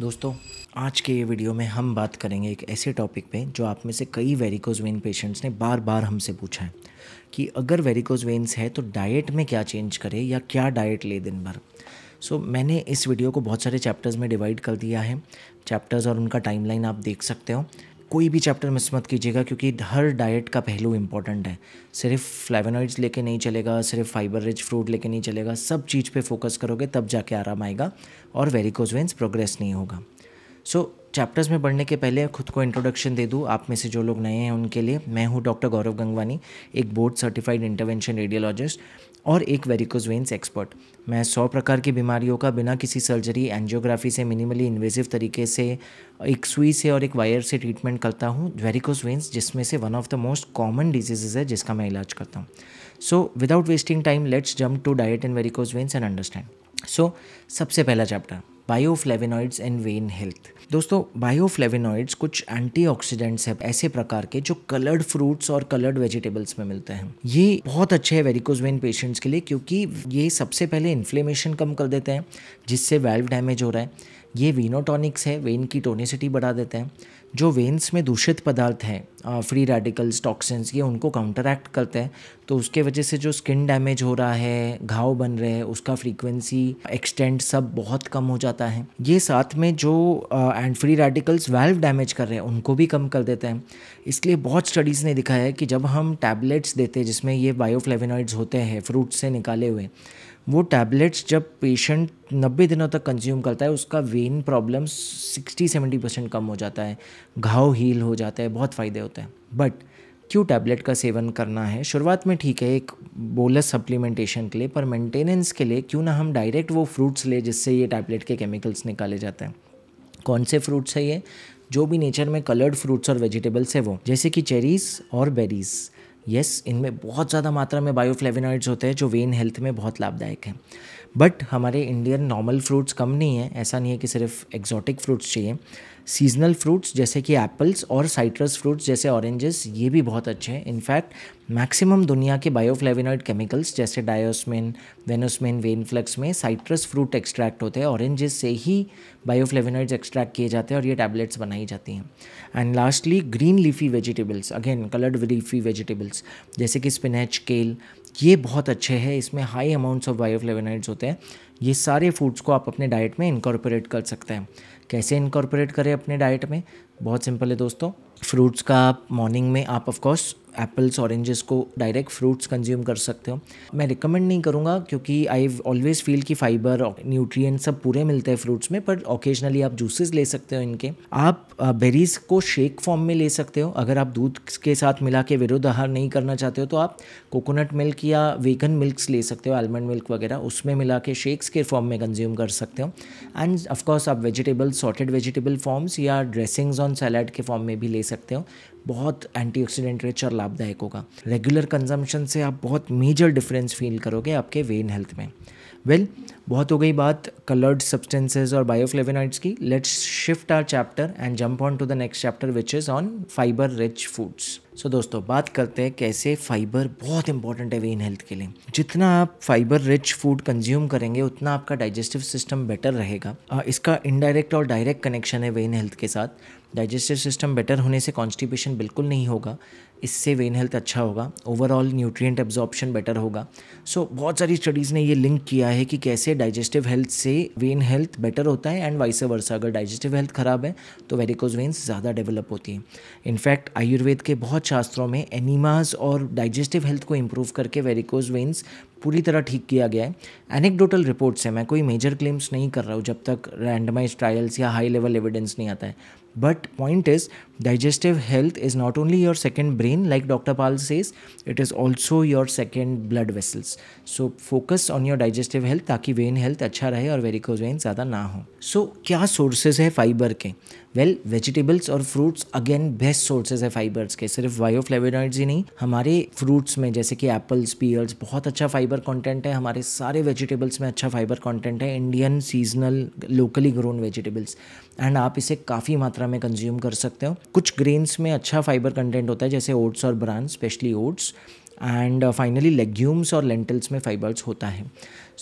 दोस्तों आज के ये वीडियो में हम बात करेंगे एक ऐसे टॉपिक पे जो आप में से कई वेरिकोज वेन पेशेंट्स ने बार बार हमसे पूछा है कि अगर वेरिकोज वेन्स है तो डाइट में क्या चेंज करें या क्या डाइट ले दिन भर सो so, मैंने इस वीडियो को बहुत सारे चैप्टर्स में डिवाइड कर दिया है चैप्टर्स और उनका टाइमलाइन आप देख सकते हो कोई भी चैप्टर मिस मत कीजिएगा क्योंकि हर डाइट का पहलू इंपॉर्टेंट है सिर्फ फ्लेवनॉइड्स लेके नहीं चलेगा सिर्फ फाइबर रिच फ्रूट लेके नहीं चलेगा सब चीज़ पे फोकस करोगे तब जाके आराम आएगा और वेरिकोज वेंस प्रोग्रेस नहीं होगा सो so, चैप्टर्स में बढ़ने के पहले खुद को इंट्रोडक्शन दे दूँ आप में से जो लोग नए हैं उनके लिए मैं हूँ डॉक्टर गौरव गंगवानी एक बोर्ड सर्टिफाइड इंटरवेंशन रेडियोलॉजिस्ट और एक वेरिकोज वेन्स एक्सपर्ट मैं सौ प्रकार की बीमारियों का बिना किसी सर्जरी एंजियोग्राफी से मिनिमली इन्वेजिव तरीके से एक सुई से और एक वायर से ट्रीटमेंट करता हूँ वेरिकोज वेन्स जिसमें से one of the most common diseases है जिसका मैं इलाज करता हूँ so without wasting time let's jump to diet and varicose veins and understand so सबसे पहला chapter bioflavonoids and vein health दोस्तों बायोफ्लेविनॉइड्स कुछ एंटीऑक्सीडेंट्स है ऐसे प्रकार के जो कलर्ड फ्रूट्स और कलर्ड वेजिटेबल्स में मिलते हैं ये बहुत अच्छे है वेरिकोज वेन पेशेंट्स के लिए क्योंकि ये सबसे पहले इन्फ्लेमेशन कम कर देते हैं जिससे वेल्व डैमेज हो रहा है ये वीनोटॉनिक्स है वेन की टोनिसिटी बढ़ा देते हैं जो वेन्स में दूषित पदार्थ हैं फ्री रेडिकल्स टॉक्सिन्स ये उनको काउंटरैक्ट करते हैं तो उसके वजह से जो स्किन डैमेज हो रहा है घाव बन रहे हैं उसका फ्रीक्वेंसी एक्सटेंट सब बहुत कम हो जाता है ये साथ में जो and free radicals valve damage कर रहे हैं उनको भी कम कर देते हैं इसलिए बहुत स्टडीज़ ने दिखाया है कि जब हम टैबलेट्स देते हैं जिसमें ये बायोफ्लेविनॉइड्स होते हैं फ्रूट से निकाले हुए वो टैबलेट्स जब पेशेंट नब्बे दिनों तक कंज्यूम करता है उसका vein problem sixty seventy percent कम हो जाता है घाव हील हो जाता है बहुत फ़ायदे होते हैं बट क्यों टैबलेट का सेवन करना है शुरुआत में ठीक है एक बोलस सप्लीमेंटेशन के लिए पर मेंटेनेंस के लिए क्यों ना हम डायरेक्ट वो फ्रूट्स ले जिससे ये टैबलेट के केमिकल्स निकाले जाते हैं कौन से फ्रूट्स है ये जो भी नेचर में कलर्ड फ्रूट्स और वेजिटेबल्स है वो जैसे कि चेरीज़ और बेरीज़ यस इनमें बहुत ज़्यादा मात्रा में बायोफ्लेविनॉइड्स होते हैं जो वेन हेल्थ में बहुत लाभदायक हैं बट हमारे इंडियन नॉर्मल फ्रूट्स कम नहीं है ऐसा नहीं है कि सिर्फ एक्जॉटिक फ्रूट्स चाहिए सीजनल फ्रूट्स जैसे कि एप्पल्स और साइट्रस फ्रूट्स जैसे ऑरेंजेस ये भी बहुत अच्छे हैं इनफैक्ट मैक्सिमम दुनिया के बायोफ्लेविनॉइड केमिकल्स जैसे डायोसमिन वेनोसमिन वेनफ्लक्स में साइट्रस फ्रूट एक्सट्रैक्ट होते हैं ऑरेंजेस से ही बायोफ्लेविनॉइड्स एक्सट्रैक्ट किए जाते हैं और ये टैबलेट्स बनाई जाती हैं and lastly green leafy vegetables again coloured leafy vegetables जैसे कि स्पिनेच केल ये बहुत अच्छे हैं इसमें हाई अमाउंट्स ऑफ बायोफ्लेविनॉइड्स होते हैं ये सारे फूड्स को आप अपने डाइट में इनकॉर्पोरेट कर सकते हैं कैसे इनकॉर्पोरेट करें अपने डाइट में बहुत सिंपल है दोस्तों फ्रूट्स का आप मॉर्निंग में आप ऑफकोर्स एप्पल्स ऑरेंजेस को डायरेक्ट फ्रूट्स कंज्यूम कर सकते हो मैं रिकमेंड नहीं करूँगा क्योंकि आई ऑलवेज़ फील कि फाइबर न्यूट्रिय सब पूरे मिलते हैं फ्रूट्स में पर ओकेजनली आप जूसेस ले सकते हो इनके आप बेरीज को शेक फॉर्म में ले सकते हो अगर आप दूध के साथ मिला के विरोध आहार नहीं करना चाहते हो तो आप कोकोनट मिल्क या वेगन मिल्क्स ले सकते हो आलमंड मिल्क वगैरह उसमें मिला के शेक्स के फॉर्म में कंज्यूम कर सकते हो एंड ऑफकोर्स आप वेजिटेबल सॉर्टेड वेजिटेबल फॉर्म्स या ड्रेसिंग्स ऑन सैलड के फॉर्म में भी ले सकते हो बहुत एंटीऑक्सीडेंट रिच और लाभदायक होगा रेगुलर कंजम्पशन से आप बहुत मेजर डिफरेंस फील करोगे आपके वेन हेल्थ में वेल well, बहुत हो गई बात कलर्ड सब्सटेंसेज और बायोफ्लेवेनाइड्स की let's shift our chapter and jump on to the next chapter which is on fibre rich foods so so, दोस्तों बात करते हैं कैसे फाइबर बहुत इंपॉर्टेंट है वेन हेल्थ के लिए जितना आप फाइबर रिच फूड कंज्यूम करेंगे उतना आपका डाइजेस्टिव सिस्टम बेटर रहेगा इसका इनडायरेक्ट और डायरेक्ट कनेक्शन है वेन हेल्थ के साथ डाइजेस्टिव सिस्टम बेटर होने से कॉन्स्टिपेशन बिल्कुल नहीं होगा इससे वेन हेल्थ अच्छा होगा ओवरऑल न्यूट्रिएंट एब्जॉर्प्शन बेटर होगा सो so, बहुत सारी स्टडीज़ ने ये लिंक किया है कि कैसे डाइजेस्टिव हेल्थ से वेन हेल्थ बेटर होता है एंड वाइस वर्सा अगर डाइजेस्टिव हेल्थ ख़राब है तो वेरिकोज वेन्स ज़्यादा डेवलप होती है इनफैक्ट आयुर्वेद के बहुत शास्त्रों में एनिमाज और डाइजेस्टिव हेल्थ को इम्प्रूव करके वेरिकोज वेन्स पूरी तरह ठीक किया गया है एनेक्डोटल रिपोर्ट्स से मैं कोई मेजर क्लेम्स नहीं कर रहा हूँ जब तक रैंडमाइज ट्रायल्स या हाई लेवल एविडेंस नहीं आता है but point is digestive health is not only your second brain like doctor Pal says it is also your second blood vessels so focus on your digestive health ताकि vein health अच्छा रहे और varicose vein ज़्यादा ना हो so so, क्या sources है fibre के वेल वेजिटेबल्स और फ्रूट्स अगेन बेस्ट सोर्सेज है फाइबर्स के सिर्फ बायोफ्लेविनॉइड्स ही नहीं हमारे फ्रूट्स में जैसे कि एप्पल्स पियर्स बहुत अच्छा फाइबर कॉन्टेंट है हमारे सारे वेजिटेबल्स में अच्छा फाइबर कॉन्टेंट है Indian seasonal locally grown vegetables and आप इसे काफ़ी मात्रा में कंज्यूम कर सकते हो कुछ ग्रेन्स में अच्छा फाइबर कंटेंट होता है जैसे ओट्स और bran specially oats and finally legumes और लेंटल्स में फाइबर्स होता है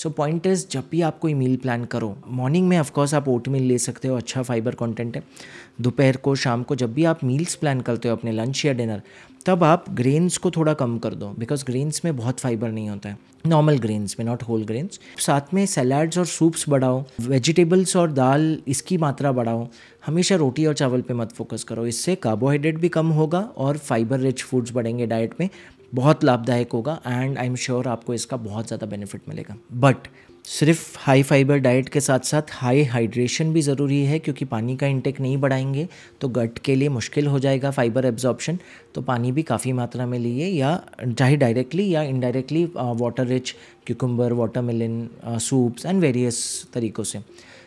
सो पॉइंट इज जब भी आप कोई मील प्लान करो मॉर्निंग में ऑफकोर्स आप ओट मील ले सकते हो अच्छा फाइबर कॉन्टेंट है दोपहर को शाम को जब भी आप मील्स प्लान करते हो अपने लंच या डिनर तब आप ग्रेन्स को थोड़ा कम कर दो बिकॉज ग्रेन्स में बहुत फाइबर नहीं होता है नॉर्मल ग्रेन्स में नॉट होल ग्रेन्स साथ में सैलड्स और सूप्स बढ़ाओ वेजिटेबल्स और दाल इसकी मात्रा बढ़ाओ हमेशा रोटी और चावल पे मत फोकस करो इससे कार्बोहाइड्रेट भी कम होगा और फाइबर रिच फूड्स बढ़ेंगे डाइट में बहुत लाभदायक होगा एंड आई एम श्योर आपको इसका बहुत ज़्यादा बेनिफिट मिलेगा बट सिर्फ हाई फाइबर डाइट के साथ साथ हाई हाइड्रेशन भी ज़रूरी है क्योंकि पानी का इंटेक नहीं बढ़ाएंगे तो गट के लिए मुश्किल हो जाएगा फाइबर एब्जॉर्बशन तो पानी भी काफ़ी मात्रा में लिए या चाहे डायरेक्टली या indirectly water rich cucumber watermelon soups and various तरीक़ों से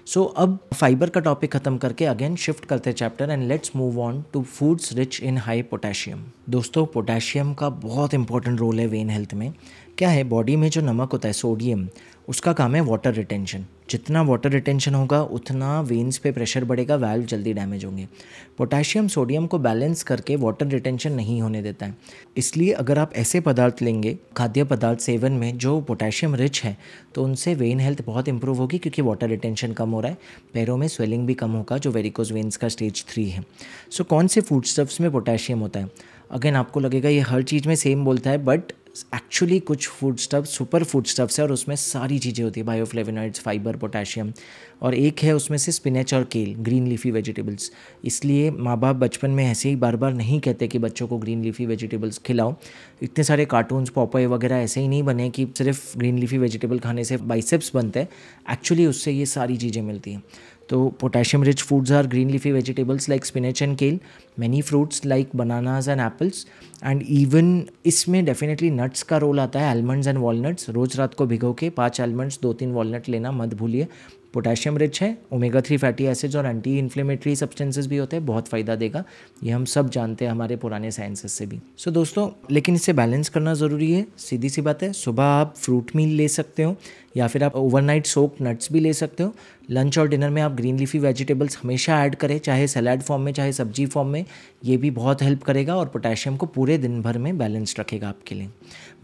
सो so, अब फाइबर का टॉपिक ख़त्म करके अगेन शिफ्ट करते chapter and let's move on to foods rich in high potassium दोस्तों पोटेशियम का बहुत इंपॉर्टेंट रोल है वेन हेल्थ में क्या है बॉडी में जो नमक होता है सोडियम उसका काम है वाटर रिटेंशन जितना वाटर रिटेंशन होगा उतना वेन्स पे प्रेशर बढ़ेगा वैल्व जल्दी डैमेज होंगे पोटेशियम सोडियम को बैलेंस करके वाटर रिटेंशन नहीं होने देता है इसलिए अगर आप ऐसे पदार्थ लेंगे खाद्य पदार्थ सेवन में जो पोटेशियम रिच है तो उनसे वेन हेल्थ बहुत इंप्रूव होगी क्योंकि वाटर रिटेंशन कम हो रहा है पैरों में स्वेलिंग भी कम होगा जो वेरिकोज वेन्स का स्टेज थ्री है सो so, कौन से फूड स्टफ्स में पोटेशियम होता है अगेन आपको लगेगा ये हर चीज़ में सेम बोलता है बट एक्चुअली कुछ food stuff super food stuffs है और उसमें सारी चीज़ें होती है बायोफ्लेविनाइड्स फाइबर पोटेशियम और एक है उसमें से स्पिनच और केल ग्रीन लीफी वेजिटेबल्स इसलिए माँ बाप बचपन में ऐसे ही बार बार नहीं कहते कि बच्चों को ग्रीन लीफी वेजिटेबल्स खिलाओ इतने सारे कार्टून्स पॉपे वगैरह ऐसे ही नहीं बने कि सिर्फ ग्रीन लीफी वेजिटेबल खाने से बाइसेप्स बनते हैं एक्चुअली उससे ये सारी चीज़ें मिलती हैं तो potassium rich foods are green leafy vegetables like spinach and kale many fruits like bananas and apples and even इसमें डेफिनेटली नट्स का रोल आता है एलमंड्स एंड वॉलनट्स रोज रात को भिगो के पाँच एलमंड्स दो तीन वॉलनट लेना मत भूलिए पोटेशियम रिच है ओमेगा थ्री फैटी एसिड्स और एंटी इन्फ्लेमेटरी सब्सटेंसेज भी होते हैं बहुत फ़ायदा देगा ये हम सब जानते हैं हमारे पुराने साइंसेस से भी सो so, दोस्तों लेकिन इसे बैलेंस करना ज़रूरी है सीधी सी बात है सुबह आप फ्रूट मील ले सकते हो या फिर आप ओवरनाइट सोक नट्स भी ले सकते हो लंच और डिनर में आप ग्रीन लीफी वेजिटेबल्स हमेशा ऐड करें चाहे सलाद फॉर्म में चाहे सब्जी फॉर्म में ये भी बहुत हेल्प करेगा और पोटेशियम को पूरे दिन भर में बैलेंस रखेगा आपके लिए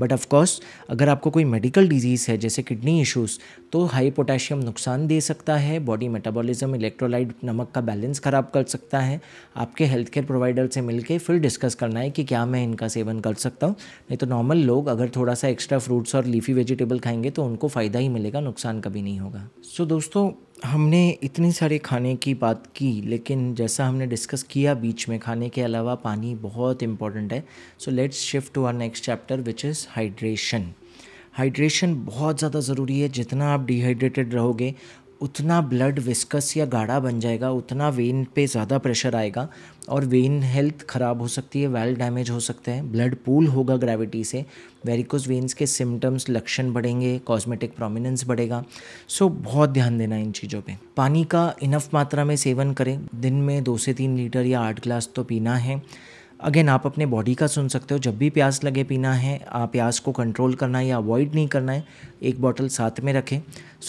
बट ऑफकोर्स अगर आपको कोई मेडिकल डिजीज़ है जैसे किडनी इशूज़ तो हाई पोटेशियम नुकसान दे सकता है बॉडी मेटाबॉलिज्म इलेक्ट्रोलाइट नमक का बैलेंस ख़राब कर सकता है आपके हेल्थ केयर प्रोवाइडर से मिलकर फिर डिस्कस करना है कि क्या मैं इनका सेवन कर सकता हूँ नहीं तो नॉर्मल लोग अगर थोड़ा सा एक्स्ट्रा फ्रूट्स और लीफी वेजिटेबल खाएंगे तो उनको फ़ायदा फ़ायदा ही मिलेगा नुकसान कभी नहीं होगा सो so, दोस्तों हमने इतनी सारे खाने की बात की लेकिन जैसा हमने डिस्कस किया बीच में खाने के अलावा पानी बहुत इंपॉर्टेंट है so let's shift to our next chapter which is hydration hydration बहुत ज़्यादा ज़रूरी है जितना आप डिहाइड्रेटेड रहोगे उतना ब्लड विस्कस या गाढ़ा बन जाएगा उतना वेन पे ज़्यादा प्रेशर आएगा और वेन हेल्थ ख़राब हो सकती है वेल डैमेज हो सकते हैं ब्लड पूल होगा ग्रेविटी से वेरिकोज वेन्स के सिम्टम्स लक्षण बढ़ेंगे कॉस्मेटिक प्रोमिनेंस बढ़ेगा सो बहुत ध्यान देना इन चीज़ों पे पानी का इनफ मात्रा में सेवन करें दिन में दो से तीन लीटर या आठ ग्लास तो पीना है अगेन आप अपने बॉडी का सुन सकते हो जब भी प्यास लगे पीना है आप प्यास को कंट्रोल करना है या अवॉइड नहीं करना है एक बॉटल साथ में रखें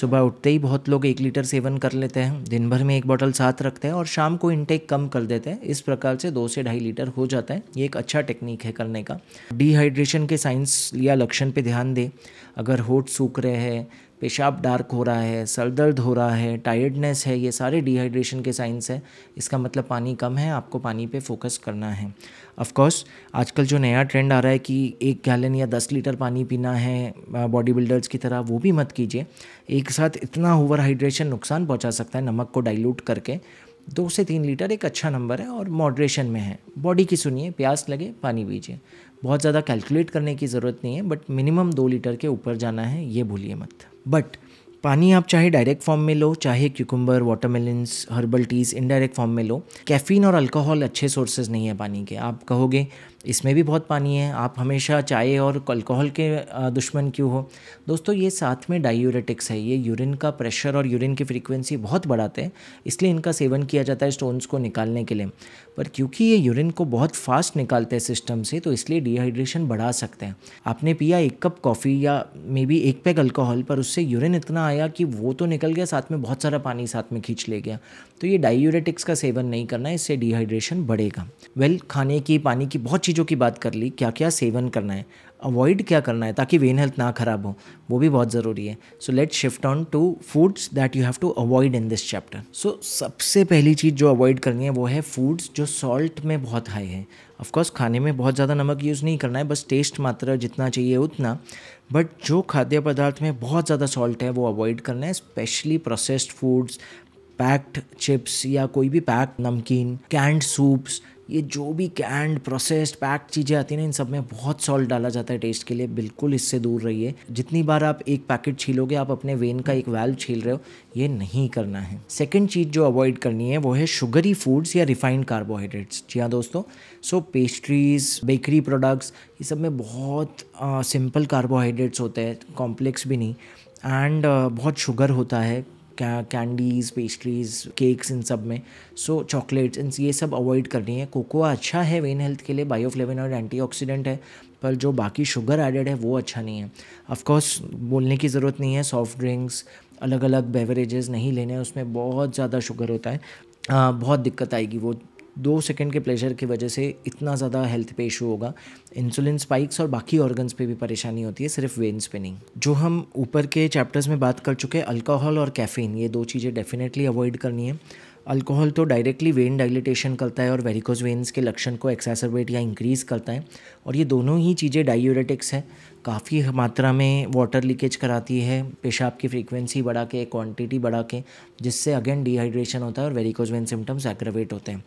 सुबह उठते ही बहुत लोग एक लीटर सेवन कर लेते हैं दिन भर में एक बॉटल साथ रखते हैं और शाम को इनटेक कम कर देते हैं इस प्रकार से दो से ढाई लीटर हो जाता है ये एक अच्छा टेक्निक है करने का डिहाइड्रेशन के साइंस या लक्षण पर ध्यान दें अगर होठ सूख रहे हैं पेशाब डार्क हो रहा है सर दर्द हो रहा है टायर्डनेस है ये सारे डिहाइड्रेशन के साइंस है इसका मतलब पानी कम है आपको पानी पे फोकस करना है ऑफ़ आजकल जो नया ट्रेंड आ रहा है कि एक गैलन या दस लीटर पानी पीना है बॉडी बिल्डर्स की तरह वो भी मत कीजिए एक साथ इतना ओवर हाइड्रेशन नुकसान पहुँचा सकता है नमक को डाइल्यूट करके दो से तीन लीटर एक अच्छा नंबर है और मॉड्रेशन में है बॉडी की सुनिए प्यास लगे पानी पीजिए बहुत ज़्यादा कैलकुलेट करने की ज़रूरत नहीं है बट मिनिमम दो लीटर के ऊपर जाना है ये भूलिए मत बट पानी आप चाहे डायरेक्ट फॉर्म में लो चाहे cucumber watermelons herbal teas indirect form में लो कैफ़ीन और अल्कोहल अच्छे सोर्सेज नहीं है पानी के आप कहोगे इसमें भी बहुत पानी है आप हमेशा चाय और अल्कोहल के दुश्मन क्यों हो दोस्तों ये साथ में डायूरेटिक्स है ये यूरिन का प्रेशर और यूरिन की फ्रीक्वेंसी बहुत बढ़ाते हैं इसलिए इनका सेवन किया जाता है स्टोन्स को निकालने के लिए पर क्योंकि ये यूरिन को बहुत फास्ट निकालते हैं सिस्टम से तो इसलिए डिहाइड्रेशन बढ़ा सकते हैं आपने पिया एक कप कॉफ़ी या मे बी एक पैक अल्कोहल पर उससे यूरिन इतना आया कि वो तो निकल गया साथ में बहुत सारा पानी साथ में खींच ले गया तो ये डायूरेटिक्स का सेवन नहीं करना इससे डिहाइड्रेशन बढ़ेगा वेल खाने की पानी की बहुत चीज़ों की बात कर ली क्या क्या सेवन करना है अवॉइड क्या करना है ताकि वेन हेल्थ ना ख़राब हो वो भी बहुत ज़रूरी है so let shift on to foods that you have to avoid in this chapter so सबसे पहली चीज़ जो अवॉइड करनी है वो है फूड्स जो सॉल्ट में बहुत हाई है ऑफकोर्स खाने में बहुत ज़्यादा नमक यूज़ नहीं करना है बस टेस्ट मात्रा जितना चाहिए उतना बट जो खाद्य पदार्थ में बहुत ज़्यादा सॉल्ट है वो अवॉइड करना है specially processed foods packed chips या कोई भी पैक्ड नमकीन कैंड सूप्स ये जो भी कैंड प्रोसेस्ड पैक्ड चीज़ें आती हैं ना इन सब में बहुत सॉल्ट डाला जाता है टेस्ट के लिए बिल्कुल इससे दूर रहिए जितनी बार आप एक पैकेट छीलोगे आप अपने वेन का एक वैल्व छील रहे हो ये नहीं करना है सेकेंड चीज़ जो अवॉइड करनी है वो है शुगरी फूड्स या रिफाइंड कार्बोहाइड्रेट्स जी हाँ दोस्तों सो पेस्ट्रीज बेकरी प्रोडक्ट्स ये सब में बहुत सिंपल कार्बोहाइड्रेट्स होते हैं कॉम्प्लेक्स भी नहीं एंड uh, बहुत शुगर होता है कैंडीज़ पेस्ट्रीज़ केक्स इन सब में सो चॉकलेट्स इन ये सब अवॉइड करनी है कोकोआ अच्छा है वेन हेल्थ के लिए बायोफ्लेविन और एंटीऑक्सीडेंट है पर जो बाकी शुगर एडेड है वो अच्छा नहीं है ऑफकोर्स बोलने की ज़रूरत नहीं है सॉफ्ट ड्रिंक्स अलग अलग बेवरेजेस नहीं लेने हैं उसमें बहुत ज़्यादा शुगर होता है आ, हाँ, बहुत दिक्कत आएगी वो दो सेकंड के प्लेजर की वजह से इतना ज़्यादा हेल्थ पे इशू होगा इंसुलिन स्पाइक्स और बाकी ऑर्गन्स पे भी परेशानी होती है सिर्फ वेन्स पे नहीं जो हम ऊपर के चैप्टर्स में बात कर चुके हैं अल्कोहल और कैफ़ीन ये दो चीज़ें डेफिनेटली अवॉइड करनी है अल्कोहल तो डायरेक्टली वेन डायलिटेशन करता है और वेरिकोज वेन्स के लक्षण को एक्सेसरबेट या इंक्रीज़ करता है और ये दोनों ही चीज़ें डायूरेटिक्स हैं काफ़ी मात्रा में वाटर लीकेज कराती है पेशाब की फ्रीक्वेंसी बढ़ा के क्वांटिटी बढ़ा के जिससे अगेन डिहाइड्रेशन होता है और वेरिकोज वेन सिम्टम्स एग्रवेट होते हैं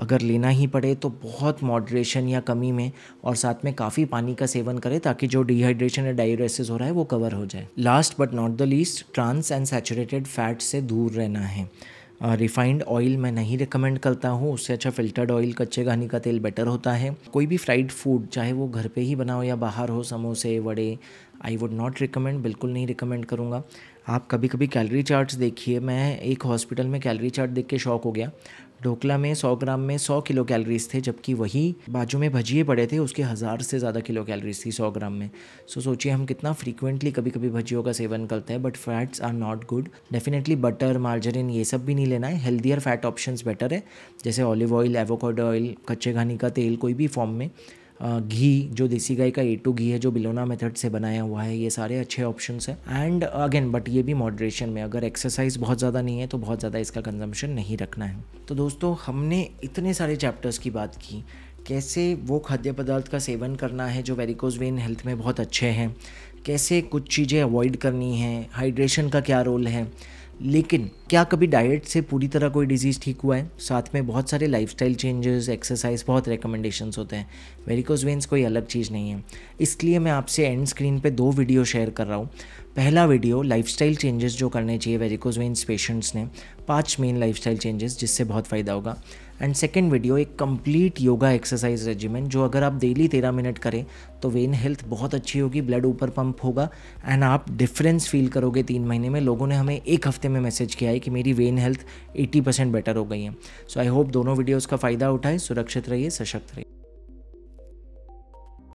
अगर लेना ही पड़े तो बहुत मॉडरेशन या कमी में और साथ में काफ़ी पानी का सेवन करें ताकि जो डिहाइड्रेशन या डायोरेसिस हो रहा है वो कवर हो जाए last but not the least trans and saturated fat से दूर रहना है रिफाइंड ऑयल मैं नहीं रिकमेंड करता हूँ उससे अच्छा फिल्टर्ड ऑयल कच्चे घानी का तेल बेटर होता है कोई भी फ्राइड फूड चाहे वो घर पे ही बनाओ या बाहर हो समोसे वड़े आई वुड नॉट रिकमेंड बिल्कुल नहीं रिकमेंड करूँगा आप कभी कभी कैलरी चार्ट्स देखिए मैं एक हॉस्पिटल में कैलरी चार्ट देख के शौक हो गया ढोकला में 100 ग्राम में 100 किलो कैलोरीज थे जबकि वही बाजू में भजिए पड़े थे उसके हज़ार से ज़्यादा किलो कैलोरीज थी 100 ग्राम में सो so, सोचिए हम कितना फ्रीक्वेंटली कभी कभी भजियों का सेवन करते हैं but fats are not good definitely butter margarine ये सब भी नहीं लेना है हेल्दियर फैट ऑप्शन बेटर है जैसे ऑलिव ऑयल एवोकोड ऑयल कच्चे घानी का तेल कोई भी फॉर्म में घी जो देसी गाय का ए टू घी है जो बिलोना मेथड से बनाया हुआ है ये सारे अच्छे ऑप्शन हैं एंड अगेन बट ये भी मॉडरेशन में अगर एक्सरसाइज बहुत ज़्यादा नहीं है तो बहुत ज़्यादा इसका कंजम्पशन नहीं रखना है तो दोस्तों हमने इतने सारे चैप्टर्स की बात की कैसे वो खाद्य पदार्थ का सेवन करना है जो वेरिकोज वेन हेल्थ में बहुत अच्छे हैं कैसे कुछ चीज़ें अवॉइड करनी है हाइड्रेशन का क्या रोल है लेकिन क्या कभी डाइट से पूरी तरह कोई डिजीज़ ठीक हुआ है साथ में बहुत सारे लाइफस्टाइल चेंजेस एक्सरसाइज बहुत रिकमेंडेशंस होते हैं वेरिकोज वेंस कोई अलग चीज़ नहीं है इसलिए मैं आपसे एंड स्क्रीन पे दो वीडियो शेयर कर रहा हूँ पहला वीडियो लाइफस्टाइल चेंजेस जो करने चाहिए वेरिकोज वेंस पेशेंट्स ने पाँच मेन स्टाइल चेंजेस जिससे बहुत फ़ायदा होगा एंड सेकेंड वीडियो एक कंप्लीट योगा एक्सरसाइज रेजिमेंट जो अगर आप डेली तेरह मिनट करें तो वेन हेल्थ बहुत अच्छी होगी ब्लड ऊपर पंप होगा एंड आप डिफरेंस फील करोगे तीन महीने में लोगों ने हमें एक हफ्ते में मैसेज किया है कि मेरी वेन हेल्थ 80 परसेंट बेटर हो गई है सो आई होप दोनों वीडियोज़ का फ़ायदा उठाएं सुरक्षित रहिए सशक्त रहिए